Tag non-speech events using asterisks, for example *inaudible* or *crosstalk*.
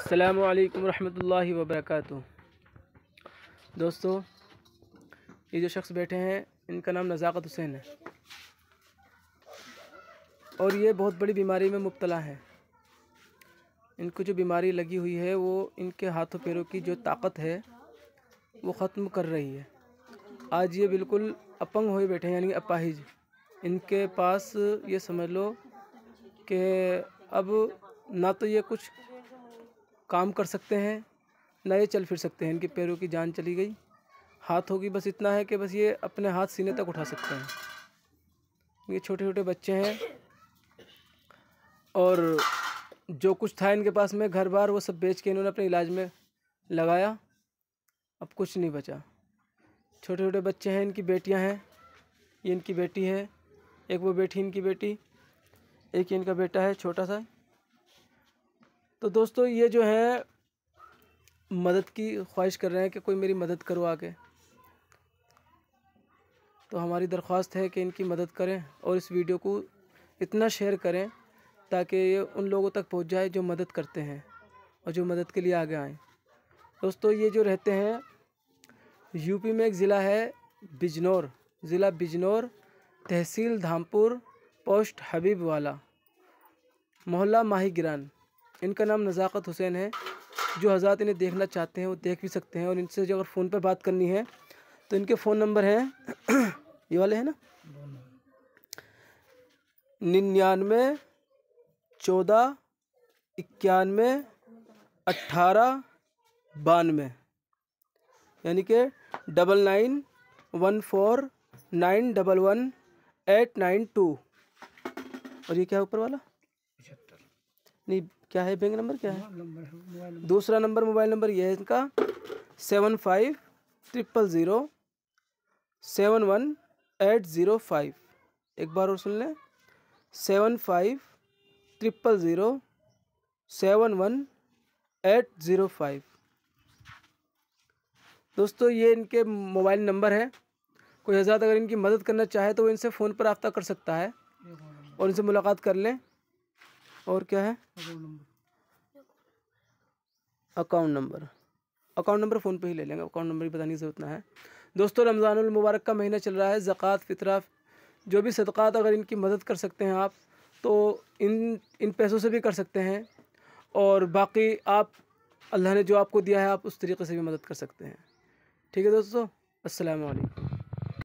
असलकम वालेकुम वर्क दोस्तों ये जो शख्स बैठे हैं इनका नाम नज़ाकत हुसैन है और ये बहुत बड़ी बीमारी में मुबतला है इनको जो बीमारी लगी हुई है वो इनके हाथों पैरों की जो ताकत है वो ख़त्म कर रही है आज ये बिल्कुल अपंग हुए बैठे हैं यानी अपाहिज इनके पास ये समझ लो कि अब ना तो ये कुछ काम कर सकते हैं ना ये चल फिर सकते हैं इनके पैरों की जान चली गई हाथ होगी बस इतना है कि बस ये अपने हाथ सीने तक उठा सकते हैं ये छोटे छोटे बच्चे हैं और जो कुछ था इनके पास में घर बार वो सब बेच के इन्होंने अपने इलाज में लगाया अब कुछ नहीं बचा छोटे छोटे बच्चे हैं इनकी बेटियां हैं ये इनकी बेटी है एक वो बेटी इनकी बेटी एक इनका बेटा है छोटा सा तो दोस्तों ये जो है मदद की ख्वाहिश कर रहे हैं कि कोई मेरी मदद करो आके तो हमारी दरख्वास्त है कि इनकी मदद करें और इस वीडियो को इतना शेयर करें ताकि ये उन लोगों तक पहुंच जाए जो मदद करते हैं और जो मदद के लिए आगे आएँ दोस्तों ये जो रहते हैं यूपी में एक ज़िला है बिजनौर ज़िला बिजनौर तहसील धामपुर पोस्ट हबीब वाला मोहल्ला माही गिरान इनका नाम नज़ाकत हुसैन है जो हज़रात इन्हें देखना चाहते हैं वो देख भी सकते हैं और इनसे जो अगर फ़ोन पर बात करनी है तो इनके फ़ोन नंबर हैं *clears throat* ये वाले हैं ना निन्यानवे चौदह इक्यानवे अट्ठारह बानवे यानी कि double nine one four nine double one eight nine two और ये क्या ऊपर वाला नहीं क्या है बैंक नंबर क्या है दूसरा नंबर मोबाइल नंबर ये है इनका seven five triple zero seven one eight zero five एक बार और सुन लें seven five triple zero seven one eight zero five दोस्तों ये इनके मोबाइल नंबर है कोई हजरत अगर इनकी मदद करना चाहे तो वो इनसे फ़ोन पर रबता कर सकता है और इनसे मुलाकात कर लें और क्या है account number account number PhonePe ही ले लेंगे अकाउंट नंबर ही बताने की ज़रूरत ना है दोस्तों रमज़ानुल मुबारक का महीना चल रहा है ज़क़़त फितरा जो भी सदक़ात अगर इनकी मदद कर सकते हैं आप तो इन इन पैसों से भी कर सकते हैं और बाकी आप अल्लाह ने जो आपको दिया है आप उस तरीके से भी मदद कर सकते हैं ठीक है दोस्तों असलकम